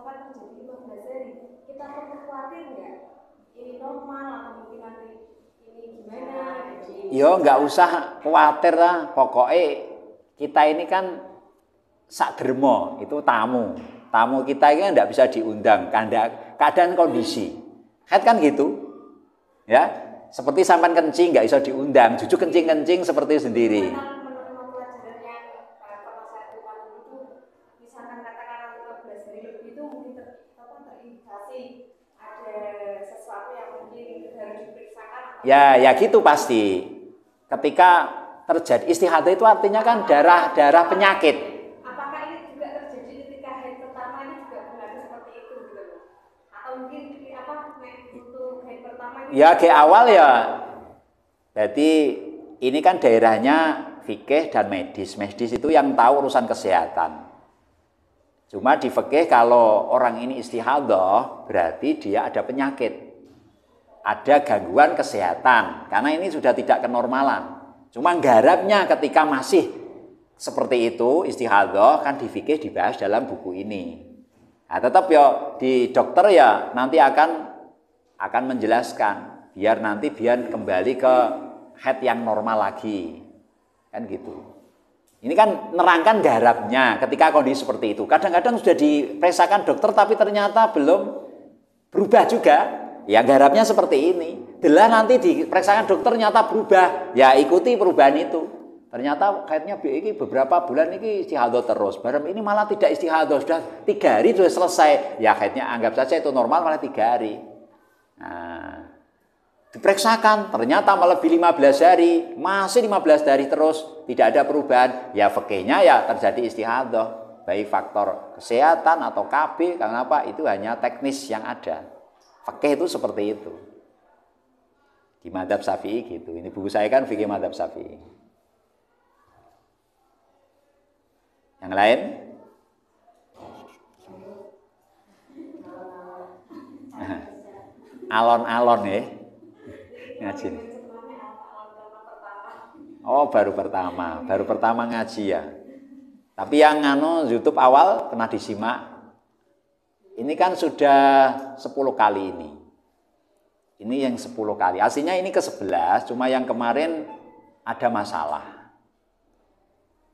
misalkan terjadi kita perlu khawatir nggak? Ya, ini normal atau mungkin nanti ini gimana? Ini gitu. Yo nggak usah khawatir lah, pokoknya kita ini kan sak dermo itu tamu. Tamu kita ini kan nggak bisa diundang, kadang keadaan kondisi. Head kan, kan gitu, ya. Seperti sampan kencing nggak bisa diundang, jujur kencing-kencing seperti sendiri. Ya, ya gitu pasti. Ketika terjadi istihadah itu artinya kan darah-darah penyakit. Ya, ke awal ya. Berarti ini kan daerahnya fikih dan medis. Medis itu yang tahu urusan kesehatan. Cuma di fikih kalau orang ini istihadah berarti dia ada penyakit ada gangguan kesehatan karena ini sudah tidak kenormalan. Cuma garapnya ketika masih seperti itu istihadah kan di dibahas dalam buku ini. Nah, tetap ya di dokter ya nanti akan akan menjelaskan biar nanti biar kembali ke head yang normal lagi. Kan gitu. Ini kan nerangkan garapnya ketika kondisi seperti itu. Kadang-kadang sudah dipresakan dokter tapi ternyata belum berubah juga Ya garapnya seperti ini. Delah nanti diperiksakan dokter nyata berubah. Ya ikuti perubahan itu. Ternyata kayaknya ini beberapa bulan ini istihadah terus. bareng ini malah tidak istihadah. Sudah tiga hari sudah selesai. Ya kayaknya anggap saja itu normal malah tiga hari. Nah, diperiksakan ternyata malah lima 15 hari masih 15 hari terus tidak ada perubahan ya fakihnya ya terjadi istihadah baik faktor kesehatan atau KB karena apa itu hanya teknis yang ada Fakih itu seperti itu. Di madhab syafi'i gitu. Ini buku saya kan fikih madhab syafi'i. Yang lain? Alon-alon ya. Ngaji. Oh, baru pertama. Baru pertama ngaji ya. Tapi yang ngano YouTube awal pernah disimak ini kan sudah 10 kali ini. Ini yang 10 kali. Aslinya ini ke-11, cuma yang kemarin ada masalah.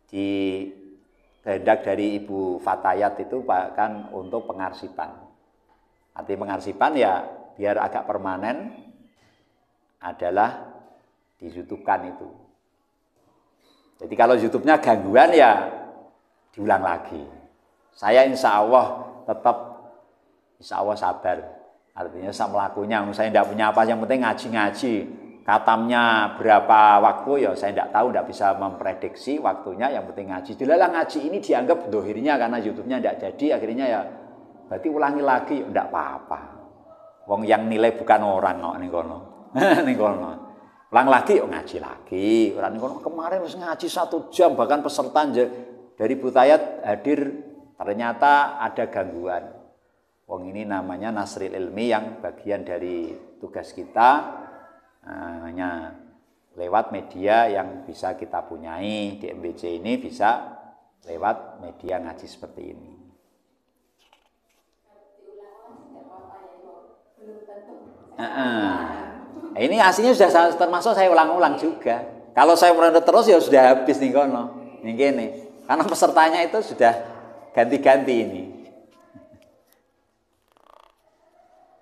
Di kehendak dari Ibu Fatayat itu bahkan untuk pengarsipan. Arti pengarsipan ya biar agak permanen adalah YouTube-kan itu. Jadi kalau YouTube-nya gangguan ya diulang lagi. Saya insya Allah tetap Insya Allah sabar. Artinya sama lakunya, saya tidak punya apa, yang penting ngaji-ngaji. Katamnya berapa waktu ya saya tidak tahu, tidak bisa memprediksi waktunya, yang penting ngaji. Dilalah ngaji ini dianggap dohirnya karena YouTube-nya tidak jadi, akhirnya ya berarti ulangi lagi, tidak ya apa-apa. Wong yang nilai bukan orang no, ning kono. ning kono. Ulang lagi yuk, ya ngaji lagi. Orang ning kono kemarin harus ngaji satu jam bahkan peserta dari Butayat hadir ternyata ada gangguan. Wong ini namanya Nasril Ilmi yang bagian dari tugas kita hanya lewat media yang bisa kita punyai di MBC ini bisa lewat media ngaji seperti ini. Uh -uh. Ini aslinya sudah termasuk saya ulang-ulang juga. Kalau saya merendah terus ya sudah habis nih kono. Ini gini. Karena pesertanya itu sudah ganti-ganti ini.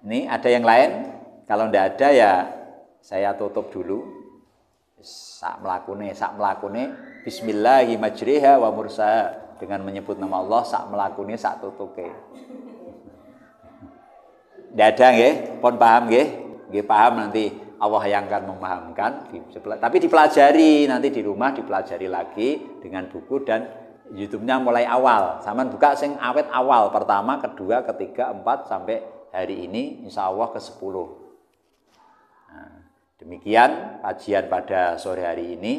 Ini ada yang lain? Kalau tidak ada ya saya tutup dulu. Sak melakune, sak melakune. Bismillahirrahmanirrahim wa Mursa Dengan menyebut nama Allah, sak melakune, sak tutuke. Ndak ada ya? pon paham ya? Gak paham nanti Allah yang akan memahamkan tapi dipelajari nanti di rumah dipelajari lagi dengan buku dan YouTube-nya mulai awal. Sama buka sing awet awal pertama, kedua, ketiga, empat sampai hari ini insya Allah ke-10. Nah, demikian kajian pada sore hari ini.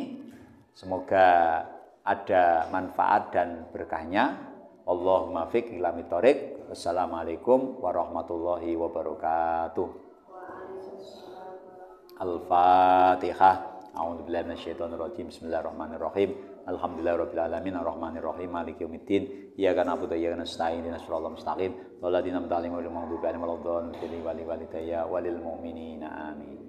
Semoga ada manfaat dan berkahnya. Allahumma fiqh ilami tarik. Assalamualaikum warahmatullahi wabarakatuh. Al-Fatihah. A'udzubillahirrahmanirrahim. Bismillahirrahmanirrahim. Alhamdulillah Alamin, Alhamdulillahirabbil Rahim maliki yaumiddin iyyaka na'budu wa iyyaka nasta'in ihdinas siratal mustaqim shiratal ladzina an'amta 'alaihim ghairil maghdubi 'alaihim waladdallin walil mu'minina amin